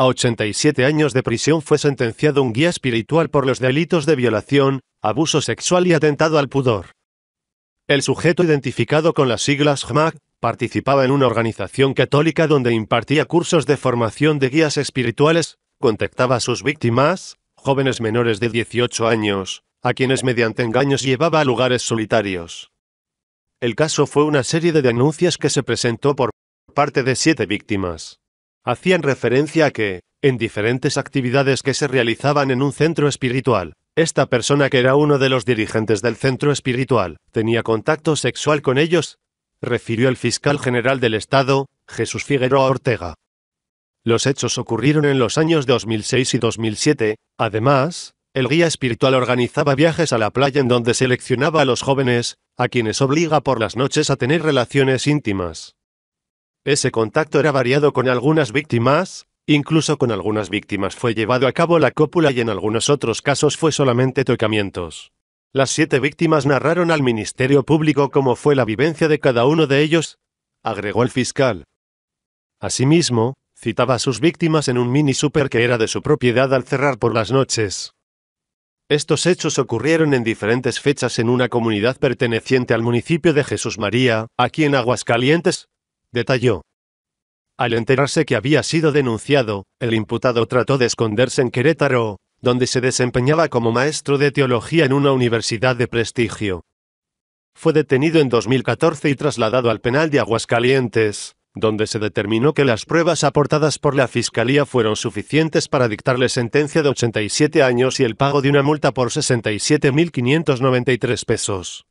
a 87 años de prisión fue sentenciado un guía espiritual por los delitos de violación, abuso sexual y atentado al pudor. El sujeto identificado con las siglas JMAC participaba en una organización católica donde impartía cursos de formación de guías espirituales, contactaba a sus víctimas, jóvenes menores de 18 años, a quienes mediante engaños llevaba a lugares solitarios. El caso fue una serie de denuncias que se presentó por parte de siete víctimas hacían referencia a que, en diferentes actividades que se realizaban en un centro espiritual, esta persona que era uno de los dirigentes del centro espiritual, tenía contacto sexual con ellos, refirió el fiscal general del Estado, Jesús Figueroa Ortega. Los hechos ocurrieron en los años 2006 y 2007, además, el guía espiritual organizaba viajes a la playa en donde seleccionaba a los jóvenes, a quienes obliga por las noches a tener relaciones íntimas. Ese contacto era variado con algunas víctimas, incluso con algunas víctimas fue llevado a cabo la cópula y en algunos otros casos fue solamente tocamientos. Las siete víctimas narraron al Ministerio Público cómo fue la vivencia de cada uno de ellos, agregó el fiscal. Asimismo, citaba a sus víctimas en un mini super que era de su propiedad al cerrar por las noches. Estos hechos ocurrieron en diferentes fechas en una comunidad perteneciente al municipio de Jesús María, aquí en Aguascalientes, detalló. Al enterarse que había sido denunciado, el imputado trató de esconderse en Querétaro, donde se desempeñaba como maestro de teología en una universidad de prestigio. Fue detenido en 2014 y trasladado al penal de Aguascalientes, donde se determinó que las pruebas aportadas por la Fiscalía fueron suficientes para dictarle sentencia de 87 años y el pago de una multa por 67.593 pesos.